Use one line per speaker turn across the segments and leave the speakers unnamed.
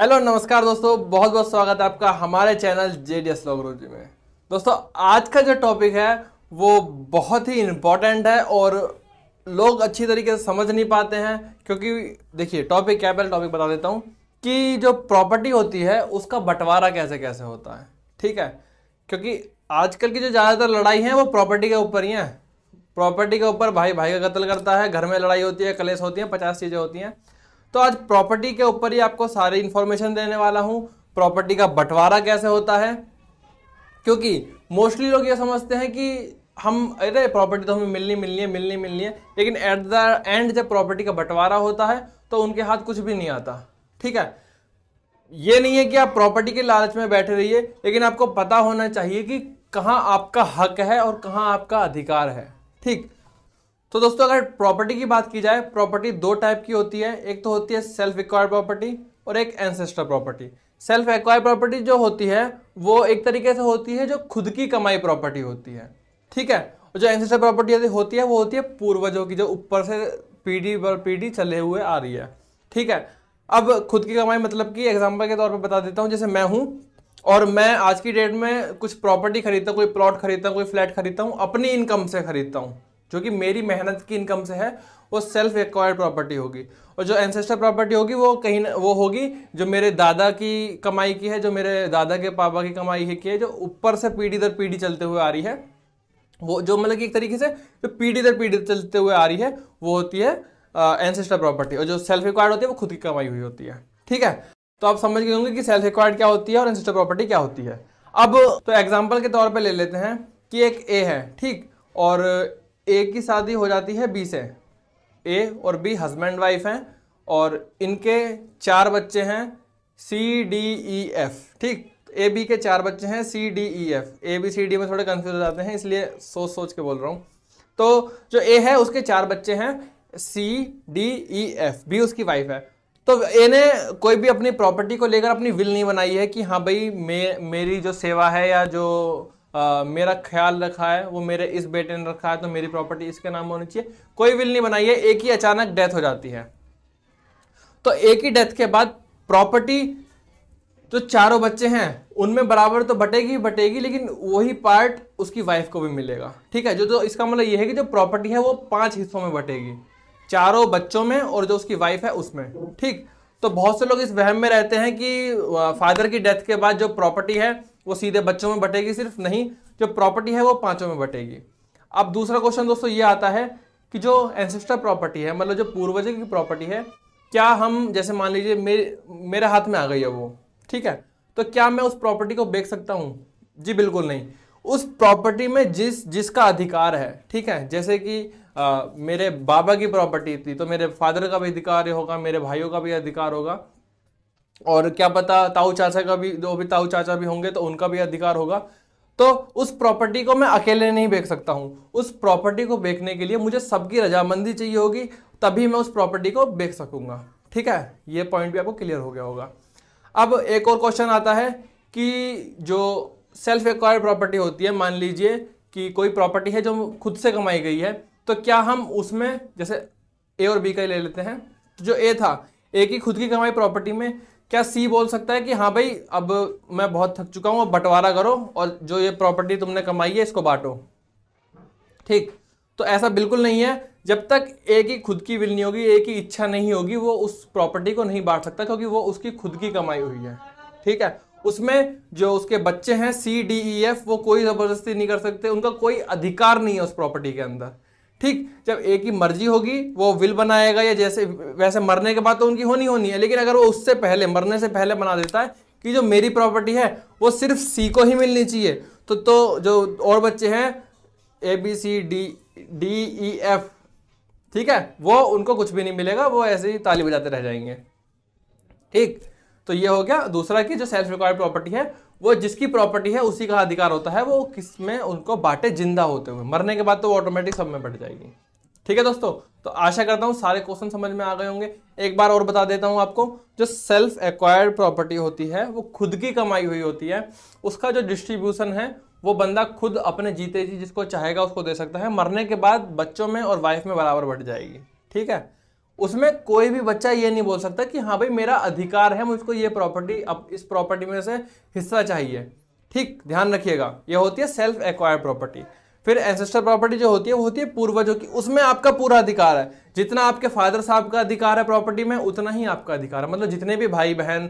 hello नमस्कार दोस्तों बहुत बहुत स्वागत है आपका हमारे चैनल जे डी एस लॉग्रोजी में दोस्तों आज का जो टॉपिक है वो बहुत ही इम्पॉर्टेंट है और लोग अच्छी तरीके से समझ नहीं पाते हैं क्योंकि देखिए टॉपिक क्या पहले टॉपिक बता देता हूँ कि जो प्रॉपर्टी होती है उसका बंटवारा कैसे कैसे होता है ठीक है क्योंकि आजकल की जो ज़्यादातर लड़ाई है वो प्रॉपर्टी के ऊपर ही है प्रॉपर्टी के ऊपर भाई भाई का कत्ल करता है घर में लड़ाई होती है कलेस होती है पचास चीज़ें होती हैं तो आज प्रॉपर्टी के ऊपर ही आपको सारी इन्फॉर्मेशन देने वाला हूँ प्रॉपर्टी का बंटवारा कैसे होता है क्योंकि मोस्टली लोग ये समझते हैं कि हम अरे प्रॉपर्टी तो हमें मिलनी मिलनी है मिलनी मिलनी है लेकिन एट द एंड जब प्रॉपर्टी का बंटवारा होता है तो उनके हाथ कुछ भी नहीं आता ठीक है ये नहीं है कि आप प्रॉपर्टी के लालच में बैठे रहिए लेकिन आपको पता होना चाहिए कि कहाँ आपका हक है और कहाँ आपका अधिकार है ठीक तो दोस्तों अगर प्रॉपर्टी की बात की जाए प्रॉपर्टी दो टाइप की होती है एक तो होती है सेल्फ एक्वायर्ड प्रॉपर्टी और एक ancestor property self acquire property जो होती है वो एक तरीके से होती है जो खुद की कमाई प्रॉपर्टी होती है ठीक है और जो एंसेस्टर प्रॉपर्टी होती है वो होती है पूर्वजों की जो ऊपर से पीढ़ी पर पीढ़ी चले हुए आ रही है ठीक है अब खुद की कमाई मतलब कि एग्जाम्पल के तौर पर बता देता हूँ जैसे मैं हूँ और मैं आज की डेट में कुछ प्रॉपर्टी खरीदता हूँ कोई प्लॉट खरीदता हूँ कोई फ्लैट खरीदता हूँ अपनी इनकम से खरीदता हूँ जो कि मेरी मेहनत की इनकम से है वो सेल्फ एक्वायर्ड प्रॉपर्टी होगी और जो एंसेस्टर प्रॉपर्टी होगी वो कहीं ना वो होगी जो मेरे दादा की कमाई की है जो मेरे दादा के पापा की कमाई है की है जो ऊपर से पीढ़ी दर पीढ़ी चलते हुए आ रही है वो जो मतलब कि एक तरीके से जो पीढ़ी दर पीढ़ी चलते हुए आ रही है वो होती है एंसेस्टर प्रॉपर्टी और जो सेल्फ एक्वायर्ड होती है वो खुद की कमाई हुई होती है ठीक है तो आप समझ गए होंगे कि सेल्फ एक्वायर्ड क्या होती है और एंसेस्टर प्रॉपर्टी क्या होती है अब तो एग्जाम्पल के तौर पर ले लेते हैं कि एक ए है ठीक और ए की शादी हो जाती है बी से ए और बी हस्बैंड वाइफ हैं और इनके चार बच्चे हैं सी डी ई एफ ठीक ए बी के चार बच्चे हैं C D E F A B C D में थोड़े कंफ्यूज हो जाते हैं इसलिए सोच सोच के बोल रहा हूँ तो जो ए है उसके चार बच्चे हैं C D E F B उसकी वाइफ है तो ए ने कोई भी अपनी प्रॉपर्टी को लेकर अपनी विल नहीं बनाई है कि हाँ भाई मे मेरी जो सेवा है या जो आ, मेरा ख्याल रखा है वो मेरे इस बेटे ने रखा है तो मेरी प्रॉपर्टी इसके नाम होनी चाहिए कोई विल नहीं बनाई है एक ही अचानक डेथ हो जाती है तो एक ही डेथ के बाद प्रॉपर्टी जो चारों बच्चे हैं उनमें बराबर तो बटेगी ही बटेगी लेकिन वही पार्ट उसकी वाइफ को भी मिलेगा ठीक है जो तो इसका मतलब यह है कि जो प्रॉपर्टी है वो पांच हिस्सों में बटेगी चारों बच्चों में और जो उसकी वाइफ है उसमें ठीक तो बहुत से लोग इस वहम में रहते हैं कि फादर की डेथ के बाद जो प्रॉपर्टी है वो सीधे बच्चों में बटेगी सिर्फ नहीं जो प्रॉपर्टी है वो पांचों में बटेगी अब दूसरा क्वेश्चन दोस्तों ये आता है कि जो एंसेस्टर प्रॉपर्टी है मतलब जो पूर्वजों की प्रॉपर्टी है क्या हम जैसे मान लीजिए मेरे मेरे हाथ में आ गई है वो ठीक है तो क्या मैं उस प्रॉपर्टी को बेच सकता हूँ जी बिल्कुल नहीं उस प्रॉपर्टी में जिस जिसका अधिकार है ठीक है जैसे कि आ, मेरे बाबा की प्रॉपर्टी थी तो मेरे फादर का भी अधिकार होगा मेरे भाइयों का भी अधिकार होगा और क्या पता ताऊ चाचा का भी जो भी ताऊ चाचा भी होंगे तो उनका भी अधिकार होगा तो उस प्रॉपर्टी को मैं अकेले नहीं बेच सकता हूँ उस प्रॉपर्टी को बेचने के लिए मुझे सबकी रजामंदी चाहिए होगी तभी मैं उस प्रॉपर्टी को बेच सकूँगा ठीक है ये पॉइंट भी आपको क्लियर हो गया होगा अब एक और क्वेश्चन आता है कि जो सेल्फ एक्वायर्ड प्रॉपर्टी होती है मान लीजिए कि कोई प्रॉपर्टी है जो खुद से कमाई गई है तो क्या हम उसमें जैसे ए और बी का ही ले लेते हैं तो जो ए था ए की खुद की कमाई प्रॉपर्टी में क्या सी बोल सकता है कि हाँ भाई अब मैं बहुत थक चुका हूँ अब बंटवारा करो और जो ये प्रॉपर्टी तुमने कमाई है इसको बांटो ठीक तो ऐसा बिल्कुल नहीं है जब तक एक ही खुद की विल नहीं होगी एक ही इच्छा नहीं होगी वो उस प्रॉपर्टी को नहीं बांट सकता क्योंकि वो उसकी खुद की कमाई हुई है ठीक है उसमें जो उसके बच्चे हैं सी डी ई एफ वो कोई ज़बरदस्ती नहीं कर सकते उनका कोई अधिकार नहीं है उस प्रॉपर्टी के अंदर ठीक जब ए की मर्जी होगी वो विल बनाएगा या जैसे वैसे मरने के बाद तो उनकी होनी होनी है लेकिन अगर वो उससे पहले मरने से पहले बना देता है कि जो मेरी प्रॉपर्टी है वो सिर्फ सी को ही मिलनी चाहिए तो तो जो और बच्चे हैं A B C D D E F ठीक है वो उनको कुछ भी नहीं मिलेगा वो ऐसे ही ताली बजाते रह जाएंगे ठीक तो ये हो गया दूसरा कि जो सेल्फ रिक्वायर्ड प्रॉपर्टी है वो जिसकी प्रॉपर्टी है उसी का अधिकार होता है वो किस में उनको बांटे जिंदा होते हुए मरने के बाद तो वो ऑटोमेटिक सब में बट जाएगी ठीक है दोस्तों तो आशा करता हूँ सारे क्वेश्चन समझ में आ गए होंगे एक बार और बता देता हूँ आपको जो सेल्फ एक्वायर्ड प्रॉपर्टी होती है वो खुद की कमाई हुई होती है उसका जो डिस्ट्रीब्यूशन है वो बंदा खुद अपने जीते जी जिसको चाहेगा उसको दे सकता है मरने के बाद बच्चों में और वाइफ में बराबर बढ़ जाएगी ठीक है उसमें कोई भी बच्चा ये नहीं बोल सकता कि हाँ भाई मेरा अधिकार है मुझको ये प्रॉपर्टी अब इस प्रॉपर्टी में से हिस्सा चाहिए ठीक ध्यान रखिएगा ये होती है सेल्फ एक्वायर्ड प्रॉपर्टी फिर एंसेस्टर प्रॉपर्टी जो होती है वो होती है पूर्वजों की उसमें आपका पूरा अधिकार है जितना आपके फादर साहब का अधिकार है प्रॉपर्टी में उतना ही आपका अधिकार है मतलब जितने भी भाई बहन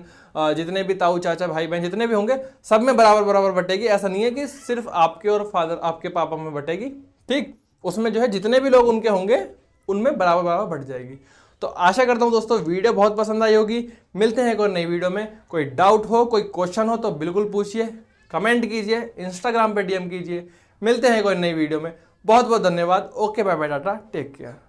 जितने भी ताऊ चाचा भाई बहन जितने भी होंगे सब में बराबर बराबर बटेगी ऐसा नहीं है कि सिर्फ आपके और फादर आपके पापा में बटेगी ठीक उसमें जो है जितने भी लोग उनके होंगे उनमें बराबर बराबर बढ़ जाएगी तो आशा करता हूँ दोस्तों वीडियो बहुत पसंद आई होगी मिलते हैं एक और नई वीडियो में कोई डाउट हो कोई क्वेश्चन हो तो बिल्कुल पूछिए कमेंट कीजिए इंस्टाग्राम पे डीएम कीजिए मिलते हैं कोई नई वीडियो में बहुत बहुत धन्यवाद okay bye bye tata take care